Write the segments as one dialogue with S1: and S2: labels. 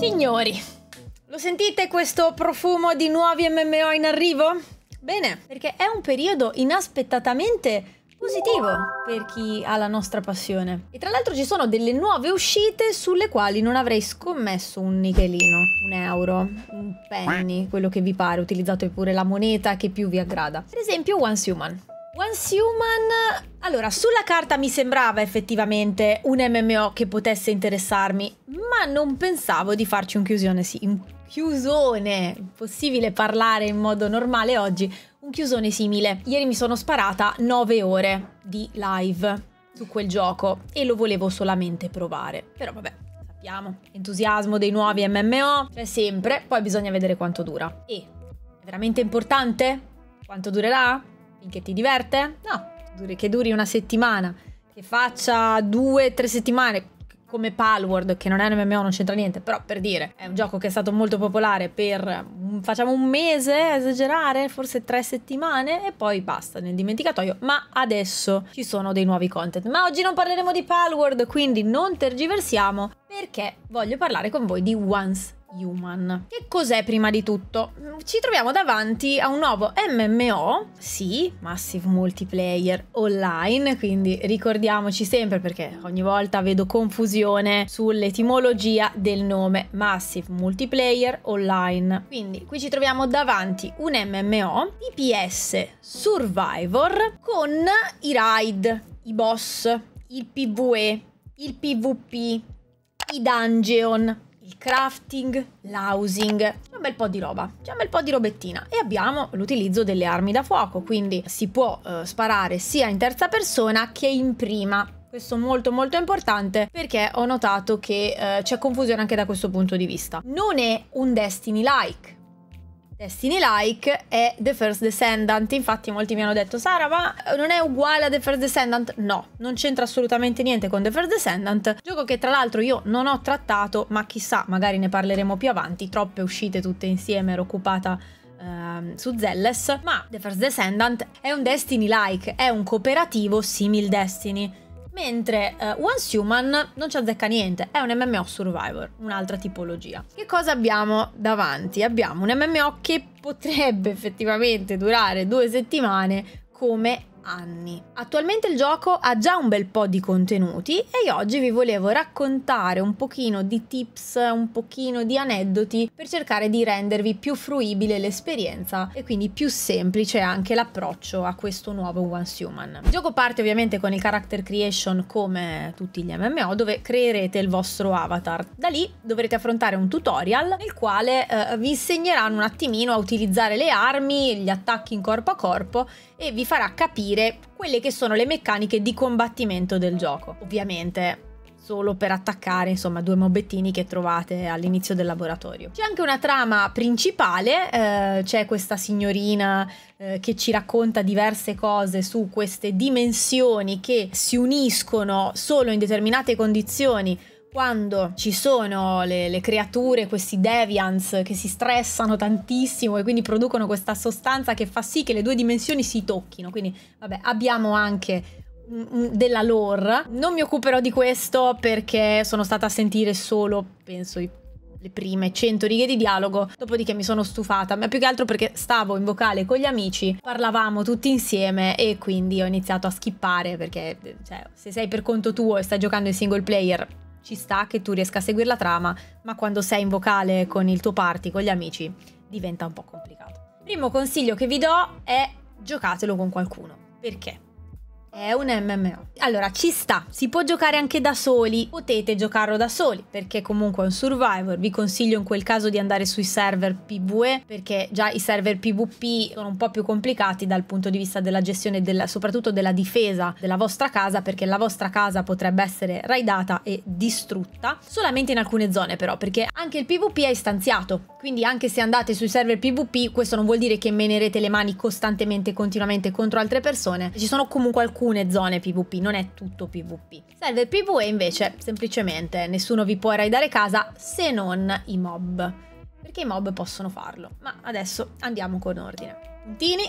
S1: Signori, lo sentite questo profumo di nuovi MMO in arrivo? Bene, perché è un periodo inaspettatamente positivo per chi ha la nostra passione. E tra l'altro ci sono delle nuove uscite sulle quali non avrei scommesso un nichelino, un euro, un penny, quello che vi pare, utilizzate pure la moneta che più vi aggrada. Per esempio Once Human. Once Human, allora sulla carta mi sembrava effettivamente un MMO che potesse interessarmi, ma non pensavo di farci un chiusione, sì, un chiusone, possibile parlare in modo normale oggi, un chiusone simile. Ieri mi sono sparata 9 ore di live su quel gioco e lo volevo solamente provare, però vabbè, sappiamo, entusiasmo dei nuovi MMO c'è sempre, poi bisogna vedere quanto dura. E è veramente importante? Quanto durerà? Finché ti diverte? No, che duri una settimana, che faccia due, tre settimane come Palworld, che non è un MMO, non c'entra niente, però per dire, è un gioco che è stato molto popolare per, mm, facciamo un mese, esagerare, forse tre settimane e poi basta nel dimenticatoio, ma adesso ci sono dei nuovi content. Ma oggi non parleremo di Palworld, quindi non tergiversiamo perché voglio parlare con voi di Once Human. Che cos'è prima di tutto? Ci troviamo davanti a un nuovo MMO, sì, Massive Multiplayer Online, quindi ricordiamoci sempre perché ogni volta vedo confusione sull'etimologia del nome Massive Multiplayer Online. Quindi qui ci troviamo davanti un MMO, DPS Survivor con i raid, i boss, il PvE, il PvP, i dungeon il crafting, l'housing, c'è un bel po' di roba, c'è un bel po' di robettina e abbiamo l'utilizzo delle armi da fuoco, quindi si può eh, sparare sia in terza persona che in prima questo molto molto importante perché ho notato che eh, c'è confusione anche da questo punto di vista. Non è un Destiny like, Destiny Like e The First Descendant, infatti molti mi hanno detto Sara ma non è uguale a The First Descendant? No, non c'entra assolutamente niente con The First Descendant, gioco che tra l'altro io non ho trattato ma chissà magari ne parleremo più avanti, troppe uscite tutte insieme, ero occupata Uh, su Zelles, ma The First Descendant è un Destiny-like, è un cooperativo simil Destiny. Mentre uh, Once Human non ci azzecca niente, è un MMO Survivor, un'altra tipologia. Che cosa abbiamo davanti? Abbiamo un MMO che potrebbe effettivamente durare due settimane come anni. Attualmente il gioco ha già un bel po' di contenuti e io oggi vi volevo raccontare un pochino di tips, un pochino di aneddoti per cercare di rendervi più fruibile l'esperienza e quindi più semplice anche l'approccio a questo nuovo Once Human. Il gioco parte ovviamente con il character creation come tutti gli MMO dove creerete il vostro avatar. Da lì dovrete affrontare un tutorial nel quale eh, vi insegneranno un attimino a utilizzare le armi, gli attacchi in corpo a corpo e vi farà capire capire quelle che sono le meccaniche di combattimento del gioco. Ovviamente solo per attaccare insomma due mobettini che trovate all'inizio del laboratorio. C'è anche una trama principale, eh, c'è questa signorina eh, che ci racconta diverse cose su queste dimensioni che si uniscono solo in determinate condizioni quando ci sono le, le, creature, questi deviants che si stressano tantissimo e quindi producono questa sostanza che fa sì che le due dimensioni si tocchino. Quindi, vabbè, abbiamo anche della lore. Non mi occuperò di questo perché sono stata a sentire solo, penso, i le prime 100 righe di dialogo, dopodiché mi sono stufata, ma più che altro perché stavo in vocale con gli amici, parlavamo tutti insieme e quindi ho iniziato a skippare perché cioè, se sei per conto tuo e stai giocando in single player ci sta che tu riesca a seguire la trama, ma quando sei in vocale con il tuo party, con gli amici, diventa un po' complicato. Primo consiglio che vi do è giocatelo con qualcuno. Perché? È un MMO. Allora, ci sta, si può giocare anche da soli, potete giocarlo da soli, perché comunque è un survivor. Vi consiglio in quel caso di andare sui server PvE, perché già i server PvP sono un po' più complicati dal punto di vista della gestione, della, soprattutto della difesa della vostra casa, perché la vostra casa potrebbe essere raidata e distrutta, solamente in alcune zone però, perché anche il PvP è istanziato, quindi anche se andate sui server PvP, questo non vuol dire che menerete le mani costantemente, continuamente contro altre persone, ci sono comunque alcune alcune zone PvP, non è tutto PvP. Serve PvE invece, semplicemente, nessuno vi può raidare casa se non i mob, perché i mob possono farlo. Ma adesso andiamo con ordine. Puntini,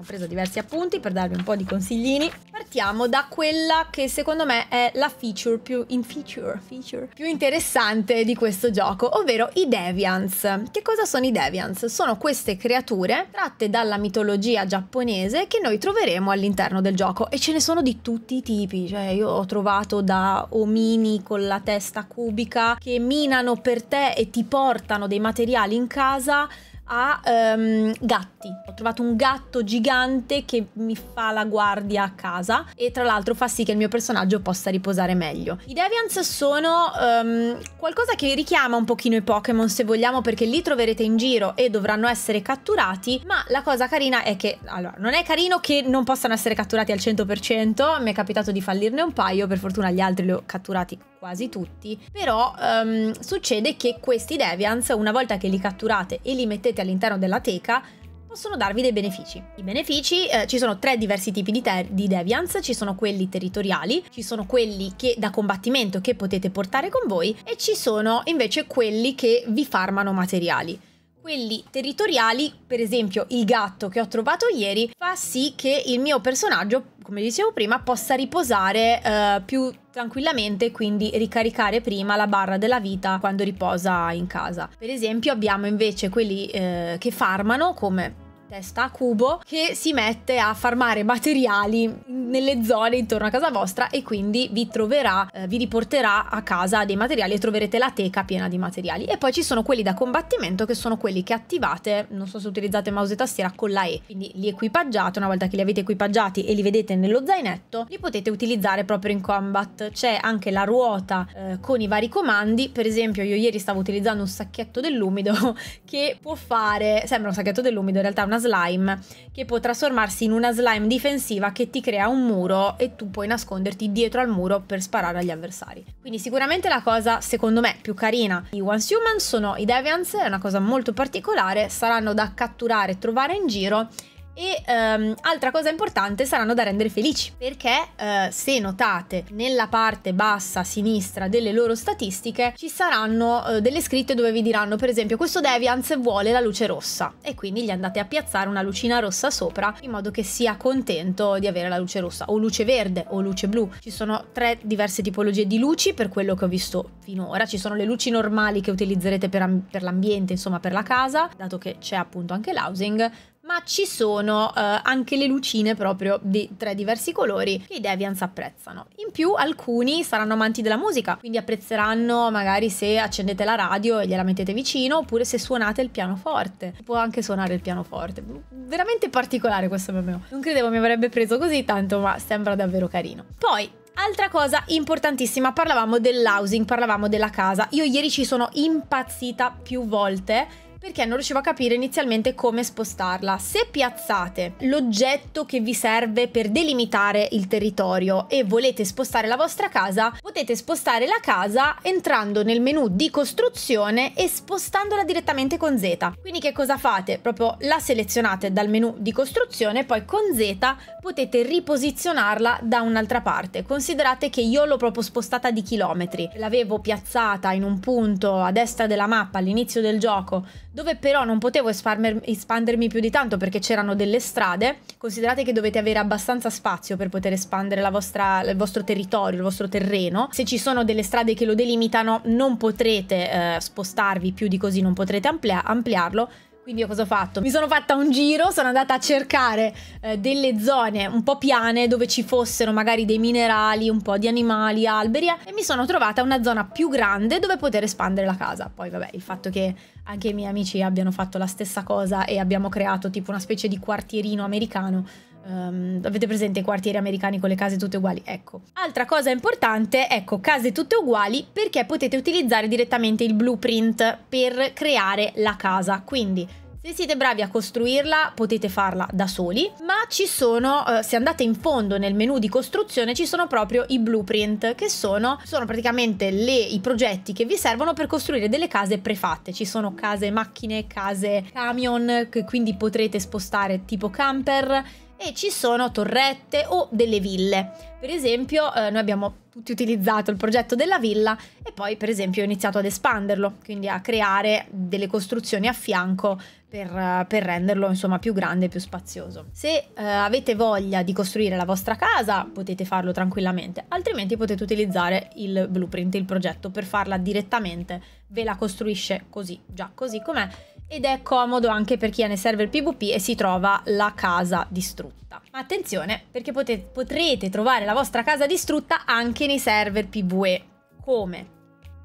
S1: ho preso diversi appunti per darvi un po' di consiglini. Partiamo da quella che secondo me è la feature più, in feature, feature più interessante di questo gioco, ovvero i Deviants. Che cosa sono i Deviants? Sono queste creature tratte dalla mitologia giapponese che noi troveremo all'interno del gioco e ce ne sono di tutti i tipi, cioè io ho trovato da omini con la testa cubica che minano per te e ti portano dei materiali in casa a um, gatti. Ho trovato un gatto gigante che mi fa la guardia a casa e tra l'altro fa sì che il mio personaggio possa riposare meglio. I Deviants sono um, qualcosa che richiama un pochino i Pokémon se vogliamo perché li troverete in giro e dovranno essere catturati, ma la cosa carina è che, allora, non è carino che non possano essere catturati al 100%, mi è capitato di fallirne un paio, per fortuna gli altri li ho catturati quasi tutti, però um, succede che questi deviants, una volta che li catturate e li mettete all'interno della teca, possono darvi dei benefici. I benefici eh, ci sono tre diversi tipi di, ter- di deviance, ci sono quelli territoriali, ci sono quelli che, da combattimento che potete portare con voi e ci sono invece quelli che vi farmano materiali. Quelli territoriali, per esempio il gatto che ho trovato ieri, fa sì che il mio personaggio, come dicevo prima, possa riposare eh, più tranquillamente, quindi ricaricare prima la barra della vita quando riposa in casa. Per esempio abbiamo invece quelli eh, che farmano, come testa a cubo che si mette a farmare materiali nelle zone intorno a casa vostra e quindi vi troverà, eh, vi riporterà a casa dei materiali e troverete la teca piena di materiali. E poi ci sono quelli da combattimento che sono quelli che attivate, non so se utilizzate mouse e tastiera, con la E. Quindi li equipaggiate, una volta che li avete equipaggiati e li vedete nello zainetto, li potete utilizzare proprio in combat. C'è anche la ruota eh, con i vari comandi, per esempio io ieri stavo utilizzando un sacchetto dell'umido che può fare, sembra un sacchetto dell'umido, in realtà è una slime che può trasformarsi in una slime difensiva che ti crea un muro e tu puoi nasconderti dietro al muro per sparare agli avversari. Quindi sicuramente la cosa secondo me più carina di Once Human sono i Deviants, è una cosa molto particolare, saranno da catturare e trovare in giro e um, altra cosa importante saranno da rendere felici, perché uh, se notate nella parte bassa sinistra delle loro statistiche ci saranno uh, delle scritte dove vi diranno per esempio questo Deviance vuole la luce rossa e quindi gli andate a piazzare una lucina rossa sopra in modo che sia contento di avere la luce rossa o luce verde o luce blu. Ci sono tre diverse tipologie di luci per quello che ho visto finora, ci sono le luci normali che utilizzerete per, per l'ambiente, insomma per la casa, dato che c'è appunto anche l'housing, ma ci sono eh, anche le lucine proprio di tre diversi colori che i Deviants apprezzano. In più alcuni saranno amanti della musica, quindi apprezzeranno magari se accendete la radio e gliela mettete vicino oppure se suonate il pianoforte. Può anche suonare il pianoforte. Veramente particolare questo MMO. Non credevo mi avrebbe preso così tanto, ma sembra davvero carino. Poi Altra cosa importantissima, parlavamo dell'housing, parlavamo della casa. Io ieri ci sono impazzita più volte perché non riuscivo a capire inizialmente come spostarla. Se piazzate l'oggetto che vi serve per delimitare il territorio e volete spostare la vostra casa, potete spostare la casa entrando nel menu di costruzione e spostandola direttamente con Z. Quindi che cosa fate? Proprio la selezionate dal menu di costruzione, poi con Z potete riposizionarla da un'altra parte. Considerate che io l'ho proprio spostata di chilometri, l'avevo piazzata in un punto a destra della mappa all'inizio del gioco dove però non potevo espandermi più di tanto perché c'erano delle strade, considerate che dovete avere abbastanza spazio per poter espandere vostra, il vostro territorio, il vostro terreno, se ci sono delle strade che lo delimitano non potrete eh, spostarvi più di così, non potrete amplia ampliarlo, quindi io cosa ho fatto? Mi sono fatta un giro, sono andata a cercare eh, delle zone un po' piane dove ci fossero magari dei minerali, un po' di animali, alberi eh, e mi sono trovata una zona più grande dove poter espandere la casa. Poi vabbè, il fatto che anche i miei amici abbiano fatto la stessa cosa e abbiamo creato tipo una specie di quartierino americano Um, avete presente i quartieri americani con le case tutte uguali? Ecco. Altra cosa importante, ecco, case tutte uguali perché potete utilizzare direttamente il blueprint per creare la casa. Quindi se siete bravi a costruirla potete farla da soli, ma ci sono, eh, se andate in fondo nel menu di costruzione, ci sono proprio i blueprint, che sono, sono praticamente le, i progetti che vi servono per costruire delle case prefatte. Ci sono case macchine, case camion, che quindi potrete spostare tipo camper, e ci sono torrette o delle ville. Per esempio, eh, noi abbiamo tutti utilizzato il progetto della villa e poi, per esempio, ho iniziato ad espanderlo, quindi a creare delle costruzioni a fianco per, eh, per renderlo insomma più grande e più spazioso. Se eh, avete voglia di costruire la vostra casa, potete farlo tranquillamente, altrimenti potete utilizzare il blueprint, il progetto per farla direttamente, ve la costruisce così, già così com'è ed è comodo anche per chi ha nel server PvP e si trova la casa distrutta. Ma attenzione, perché potete, potrete trovare la vostra casa distrutta anche nei server PvE. Come?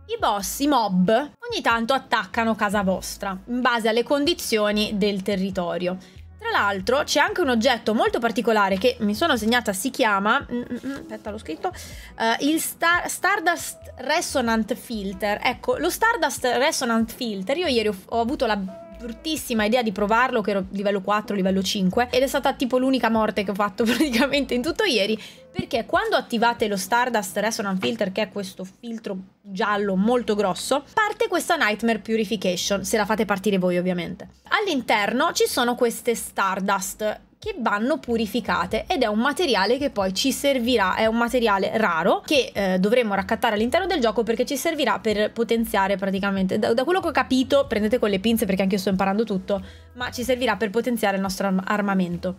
S1: I boss, i mob, ogni tanto attaccano casa vostra, in base alle condizioni del territorio. Tra l'altro c'è anche un oggetto molto particolare che mi sono segnata, si chiama, mm, mm, mm, aspetta l'ho scritto, uh, il Star, Stardust Resonant Filter. Ecco, lo Stardust Resonant Filter, io ieri ho, ho avuto la bruttissima idea di provarlo che ero livello 4, livello 5 ed è stata tipo l'unica morte che ho fatto praticamente in tutto ieri perché quando attivate lo Stardust Resonant Filter che è questo filtro giallo molto grosso parte questa Nightmare Purification se la fate partire voi ovviamente all'interno ci sono queste Stardust che vanno purificate ed è un materiale che poi ci servirà, è un materiale raro che eh, dovremo raccattare all'interno del gioco perché ci servirà per potenziare praticamente, da, da quello che ho capito, prendete con le pinze perché anche io sto imparando tutto, ma ci servirà per potenziare il nostro arm armamento.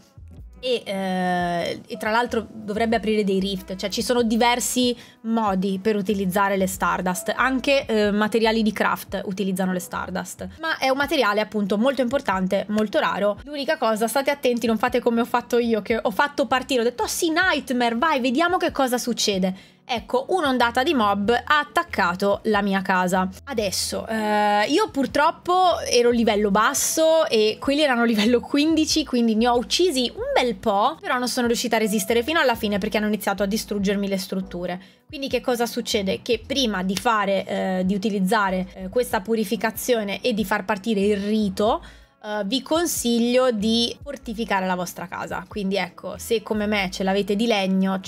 S1: E, eh, e, tra l'altro dovrebbe aprire dei rift, cioè ci sono diversi modi per utilizzare le Stardust, anche eh, materiali di craft utilizzano le Stardust, ma è un materiale appunto molto importante, molto raro. L'unica cosa, state attenti, non fate come ho fatto io, che ho fatto partire, ho detto oh sì Nightmare, vai, vediamo che cosa succede Ecco, un'ondata di mob ha attaccato la mia casa. Adesso, eh, io purtroppo ero livello basso e quelli erano livello 15, quindi ne ho uccisi un bel po', però non sono riuscita a resistere fino alla fine perché hanno iniziato a distruggermi le strutture. Quindi che cosa succede? Che prima di fare, eh, di utilizzare eh, questa purificazione e di far partire il rito, eh, vi consiglio di fortificare la vostra casa. Quindi ecco, se come me ce l'avete di legno,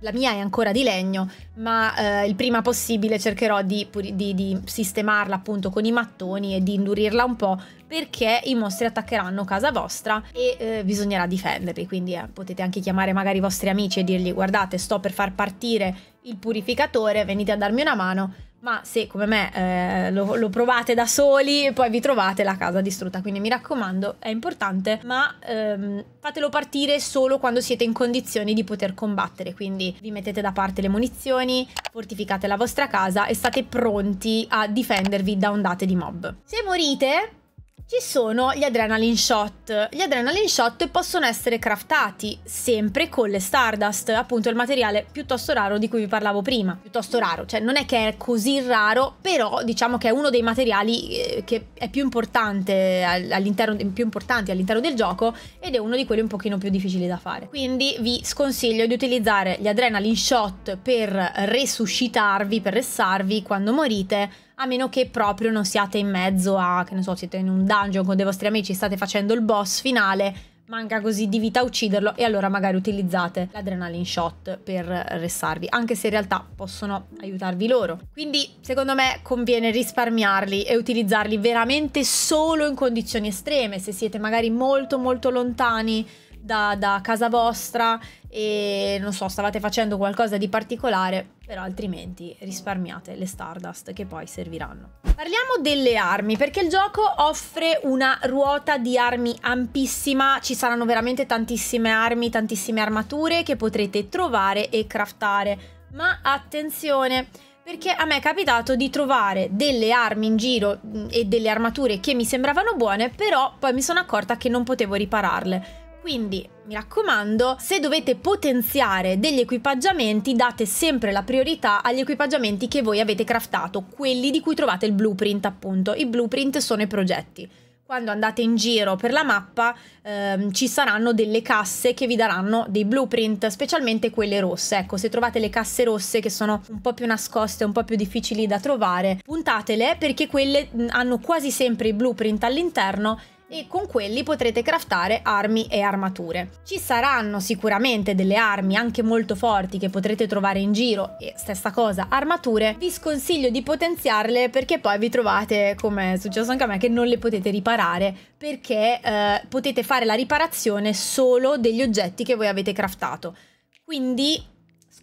S1: la mia è ancora di legno, ma uh, il prima possibile cercherò di, di, di, sistemarla appunto con i mattoni e di indurirla un po' perché i mostri attaccheranno casa vostra e uh, bisognerà difenderli. Quindi eh, potete anche chiamare magari i vostri amici e dirgli guardate sto per far partire il purificatore, venite a darmi una mano ma se come me eh, lo, lo, provate da soli poi vi trovate la casa distrutta quindi mi raccomando è importante ma ehm, fatelo partire solo quando siete in condizioni di poter combattere quindi vi mettete da parte le munizioni fortificate la vostra casa e state pronti a difendervi da ondate di mob se morite ci sono gli adrenaline shot. Gli adrenaline shot possono essere craftati sempre con le Stardust, appunto il materiale piuttosto raro di cui vi parlavo prima. Piuttosto raro, cioè non è che è così raro, però diciamo che è uno dei materiali eh, che è più importante all'interno, più importanti all'interno del gioco ed è uno di quelli un pochino più difficili da fare. Quindi vi sconsiglio di utilizzare gli adrenaline shot per resuscitarvi, per ressarvi quando morite a meno che proprio non siate in mezzo a, che ne so, siete in un dungeon con dei vostri amici, state facendo il boss finale, manca così di vita a ucciderlo e allora magari utilizzate l'adrenaline shot per restarvi, anche se in realtà possono aiutarvi loro. Quindi secondo me conviene risparmiarli e utilizzarli veramente solo in condizioni estreme, se siete magari molto molto lontani da, da casa vostra e non so, stavate facendo qualcosa di particolare, però altrimenti risparmiate le Stardust che poi serviranno. Parliamo delle armi, perché il gioco offre una ruota di armi ampissima, ci saranno veramente tantissime armi, tantissime armature che potrete trovare e craftare, ma attenzione! Perché a me è capitato di trovare delle armi in giro mm, e delle armature che mi sembravano buone, però poi mi sono accorta che non potevo ripararle quindi mi raccomando, se dovete potenziare degli equipaggiamenti, date sempre la priorità agli equipaggiamenti che voi avete craftato, quelli di cui trovate il blueprint appunto. I blueprint sono i progetti quando andate in giro per la mappa ehm, ci saranno delle casse che vi daranno dei blueprint, specialmente quelle rosse. Ecco, se trovate le casse rosse che sono un po' più nascoste, un po' più difficili da trovare, puntatele perché quelle hanno quasi sempre i blueprint all'interno e con quelli potrete craftare armi e armature. Ci saranno sicuramente delle armi anche molto forti che potrete trovare in giro e stessa cosa armature, vi sconsiglio di potenziarle perché poi vi trovate, come è successo anche a me, che non le potete riparare perché eh, potete fare la riparazione solo degli oggetti che voi avete craftato. Quindi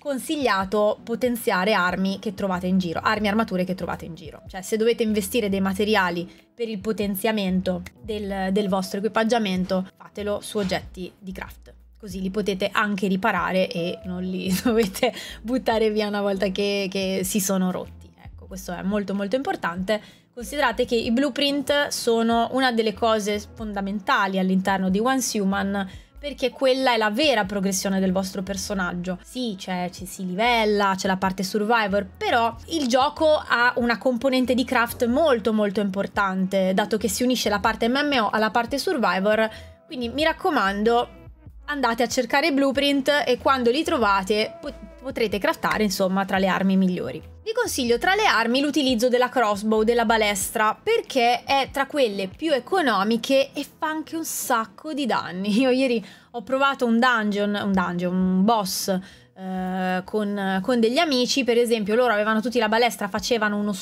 S1: consigliato potenziare armi che trovate in giro, armi e armature che trovate in giro. Cioè se dovete investire dei materiali per il potenziamento del, del vostro equipaggiamento, fatelo su oggetti di craft. Così li potete anche riparare e non li dovete buttare via una volta che, che si sono rotti. Ecco, questo è molto molto importante. Considerate che i blueprint sono una delle cose fondamentali all'interno di Once Human perché quella è la vera progressione del vostro personaggio. Sì, c'è, ci si livella, c'è la parte survivor, però il gioco ha una componente di craft molto molto importante, dato che si unisce la parte MMO alla parte survivor, quindi mi raccomando andate a cercare i blueprint e quando li trovate potrete craftare insomma tra le armi migliori. Vi consiglio tra le armi l'utilizzo della crossbow, della balestra, perché è tra quelle più economiche e fa anche un sacco di danni. Io ieri ho provato un dungeon, un dungeon, un boss eh, con, con degli amici, per esempio loro avevano tutti la balestra, facevano uno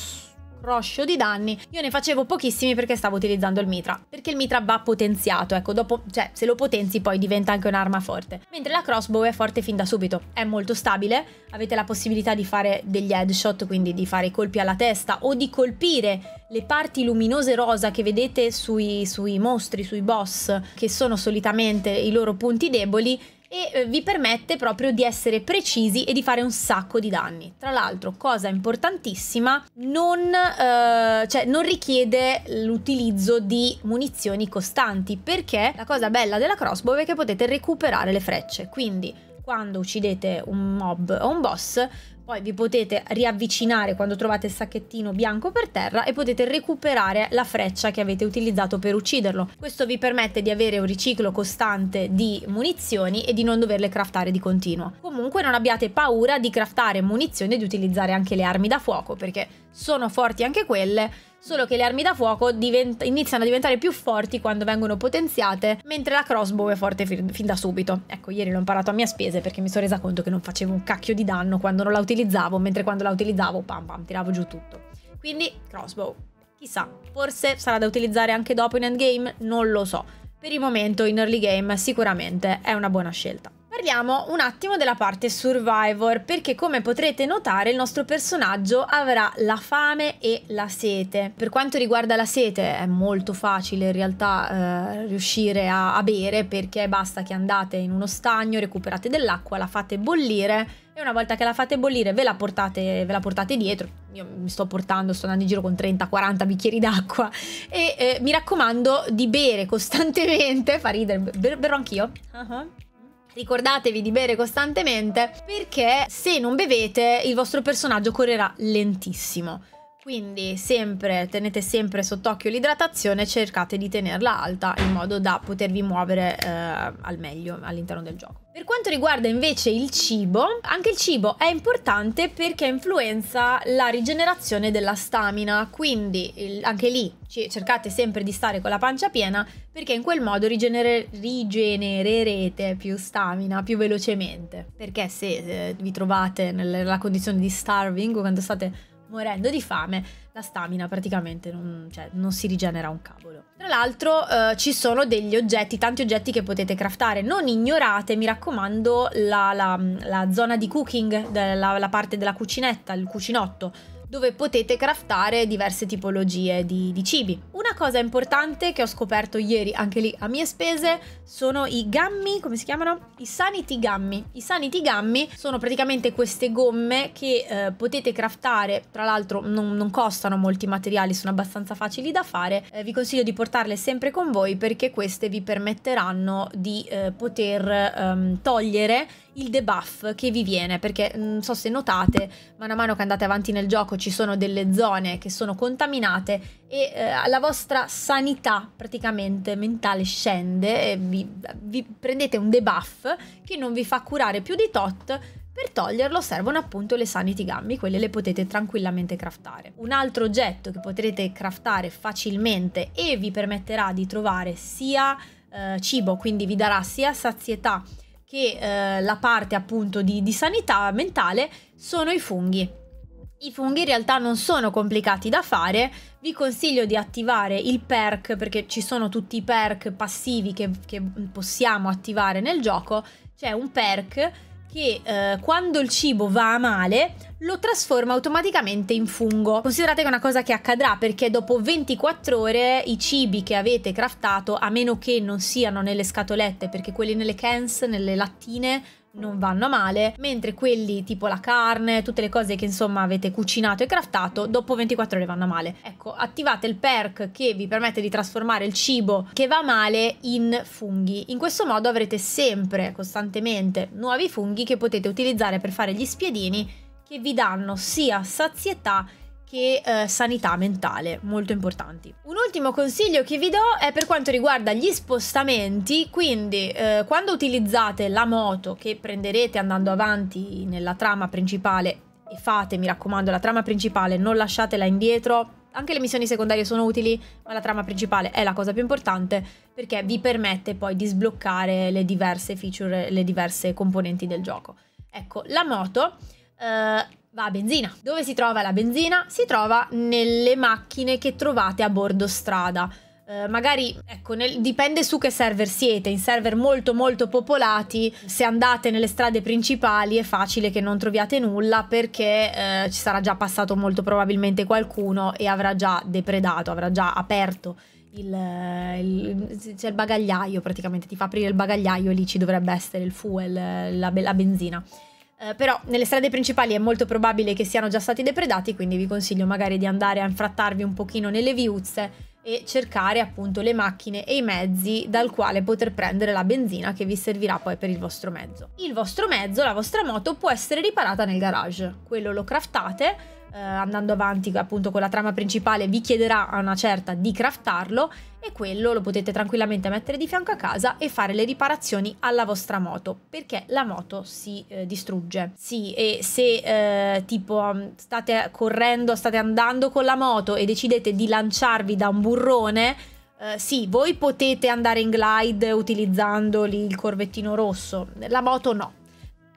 S1: roscio di danni, io ne facevo pochissimi perché stavo utilizzando il mitra, perché il mitra va potenziato, ecco, dopo, cioè, se lo potenzi poi diventa anche un'arma forte. Mentre la crossbow è forte fin da subito, è molto stabile, avete la possibilità di fare degli headshot, quindi di fare colpi alla testa o di colpire le parti luminose rosa che vedete sui, sui mostri, sui boss, che sono solitamente i loro punti deboli, e eh, vi permette proprio di essere precisi e di fare un sacco di danni. Tra l'altro, cosa importantissima, non, eh, cioè, non richiede l'utilizzo di munizioni costanti perché la cosa bella della crossbow è che potete recuperare le frecce, quindi quando uccidete un mob o un boss poi vi potete riavvicinare quando trovate il sacchettino bianco per terra e potete recuperare la freccia che avete utilizzato per ucciderlo. Questo vi permette di avere un riciclo costante di munizioni e di non doverle craftare di continuo. Comunque non abbiate paura di craftare munizioni e di utilizzare anche le armi da fuoco perché sono forti anche quelle solo che le armi da fuoco divent- iniziano a diventare più forti quando vengono potenziate, mentre la crossbow è forte fin-, fin da subito. Ecco, ieri l'ho imparato a mia spese perché mi sono resa conto che non facevo un cacchio di danno quando non la utilizzavo, mentre quando la utilizzavo, pam pam, tiravo giù tutto. Quindi, crossbow. Chissà, forse sarà da utilizzare anche dopo in endgame, non lo so. Per il momento in early game sicuramente è una buona scelta. Parliamo un attimo della parte Survivor, perché come potrete notare il nostro personaggio avrà la fame e la sete. Per quanto riguarda la sete è molto facile in realtà eh, riuscire a, a bere perché basta che andate in uno stagno, recuperate dell'acqua, la fate bollire e una volta che la fate bollire ve la portate, ve la portate dietro. Io mi sto portando, sto andando in giro con 30-40 bicchieri d'acqua e eh, mi raccomando di bere costantemente, fa ridere, berrò anch'io. Uh -huh Ricordatevi di bere costantemente perché se non bevete il vostro personaggio correrà lentissimo. Quindi sempre, tenete sempre sott'occhio l'idratazione, cercate di tenerla alta in modo da potervi muovere eh, al meglio all'interno del gioco. Per quanto riguarda invece il cibo, anche il cibo è importante perché influenza la rigenerazione della stamina, quindi anche lì cercate sempre di stare con la pancia piena perché in quel modo rigener rigenererete più stamina più velocemente. Perché se eh, vi trovate nella condizione di starving quando state morendo di fame, la stamina praticamente non, cioè, non si rigenera un cavolo. Tra l'altro eh, ci sono degli oggetti, tanti oggetti che potete craftare, non ignorate, mi raccomando, la, la, la zona di cooking, la, la parte della cucinetta, il cucinotto, dove potete craftare diverse tipologie di, di cibi. Una cosa importante che ho scoperto ieri, anche lì a mie spese, sono i gammi, come si chiamano? I sanity gammi. I sanity gammi sono praticamente queste gomme che eh, potete craftare, tra l'altro non, non, costano molti materiali, sono abbastanza facili da fare, eh, vi consiglio di portarle sempre con voi perché queste vi permetteranno di eh, poter ehm, togliere il debuff che vi viene, perché non mm, so se notate, man mano che andate avanti nel gioco ci sono delle zone che sono contaminate e eh, la vostra sanità praticamente mentale scende e vi, vi prendete un debuff che non vi fa curare più di tot per toglierlo servono appunto le sanity gambi, quelle le potete tranquillamente craftare. Un altro oggetto che potrete craftare facilmente e vi permetterà di trovare sia eh, cibo, quindi vi darà sia sazietà che eh, la parte appunto di, di sanità mentale, sono i funghi. I funghi in realtà non sono complicati da fare, vi consiglio di attivare il perk perché ci sono tutti i perk passivi che, che possiamo attivare nel gioco, c'è un perk che eh, quando il cibo va a male lo trasforma automaticamente in fungo. Considerate che è una cosa che accadrà perché dopo 24 ore i cibi che avete craftato, a meno che non siano nelle scatolette, perché quelli nelle cans, nelle lattine, non vanno male, mentre quelli tipo la carne, tutte le cose che insomma avete cucinato e craftato, dopo 24 ore vanno male. Ecco, attivate il perk che vi permette di trasformare il cibo che va male in funghi. In questo modo avrete sempre, costantemente, nuovi funghi che potete utilizzare per fare gli spiedini che vi danno sia sazietà che eh, sanità mentale, molto importanti. Un ultimo consiglio che vi do è per quanto riguarda gli spostamenti, quindi eh, quando utilizzate la moto che prenderete andando avanti nella trama principale e fate, mi raccomando, la trama principale, non lasciatela indietro, anche le missioni secondarie sono utili, ma la trama principale è la cosa più importante perché vi permette poi di sbloccare le diverse feature, le diverse componenti del gioco. Ecco, la moto eh, va a benzina. Dove si trova la benzina? Si trova nelle macchine che trovate a bordo strada. Eh, magari, ecco, nel, dipende su che server siete, in server molto molto popolati, se andate nelle strade principali è facile che non troviate nulla perché eh, ci sarà già passato molto probabilmente qualcuno e avrà già depredato, avrà già aperto il, eh, il, il bagagliaio praticamente, ti fa aprire il bagagliaio e lì ci dovrebbe essere il fuel, eh, la, la benzina. Eh, però nelle strade principali è molto probabile che siano già stati depredati, quindi vi consiglio magari di andare a infrattarvi un pochino nelle viuzze e cercare appunto le macchine e i mezzi dal quale poter prendere la benzina che vi servirà poi per il vostro mezzo. Il vostro mezzo, la vostra moto, può essere riparata nel garage. Quello lo craftate eh, andando avanti appunto con la trama principale vi chiederà a una certa di craftarlo e quello lo potete tranquillamente mettere di fianco a casa e fare le riparazioni alla vostra moto perché la moto si eh, distrugge sì e se eh, tipo mm, state correndo state andando con la moto e decidete di lanciarvi da un burrone Uh, sì, voi potete andare in glide utilizzando lì il corvettino rosso, la moto no.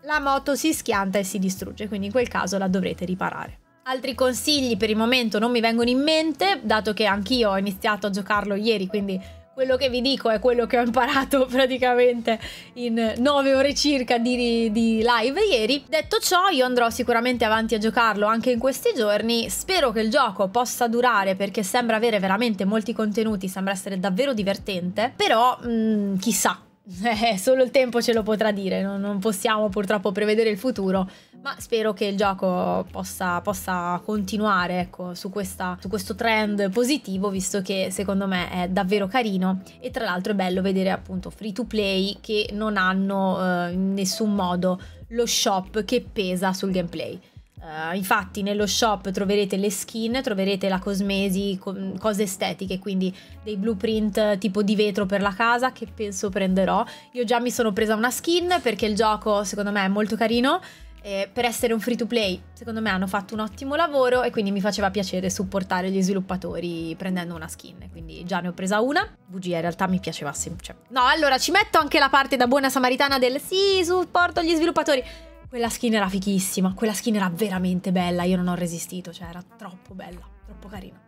S1: La moto si schianta e si distrugge, quindi in quel caso la dovrete riparare. Altri consigli per il momento non mi vengono in mente, dato che anch'io ho iniziato a giocarlo ieri, quindi quello che vi dico è quello che ho imparato praticamente in 9 ore circa di, di, live ieri. Detto ciò, io andrò sicuramente avanti a giocarlo anche in questi giorni. Spero che il gioco possa durare perché sembra avere veramente molti contenuti, sembra essere davvero divertente, però mh, mm, chissà. Eh, solo il tempo ce lo potrà dire, non, non possiamo purtroppo prevedere il futuro, ma spero che il gioco possa, possa continuare ecco, su, questa, su, questo trend positivo, visto che secondo me è davvero carino e tra l'altro è bello vedere appunto free to play che non hanno eh, in nessun modo lo shop che pesa sul gameplay. Uh, infatti nello shop troverete le skin, troverete la cosmesi, co cose estetiche, quindi dei blueprint tipo di vetro per la casa che penso prenderò. Io già mi sono presa una skin perché il gioco secondo me è molto carino eh, per essere un free to play, secondo me hanno fatto un ottimo lavoro e quindi mi faceva piacere supportare gli sviluppatori prendendo una skin, quindi già ne ho presa una. Bugia, in realtà mi piaceva sempre. Cioè, no, allora ci metto anche la parte da buona samaritana del sì, supporto gli sviluppatori. Quella skin era fichissima, quella skin era veramente bella, io non ho resistito, cioè era troppo bella, troppo carina.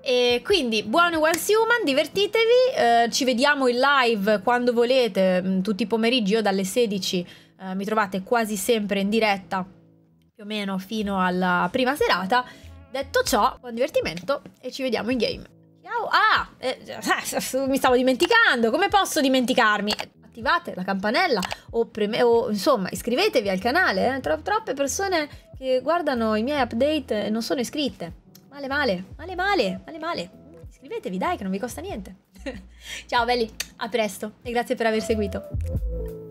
S1: E quindi buon Once Human, divertitevi, eh, ci vediamo in live quando volete, mm, tutti i pomeriggi, io dalle 16 eh, mi trovate quasi sempre in diretta più o meno fino alla prima serata. Detto ciò, buon divertimento e ci vediamo in game. Ciao! Ah! Eh, eh, mi stavo dimenticando! Come posso dimenticarmi? Attivate la campanella o, o insomma iscrivetevi al canale. Eh. Tro troppe persone che guardano i miei update e non sono iscritte. Male male, male male, male male. Iscrivetevi dai che non vi costa niente. Ciao belli, a presto e grazie per aver seguito.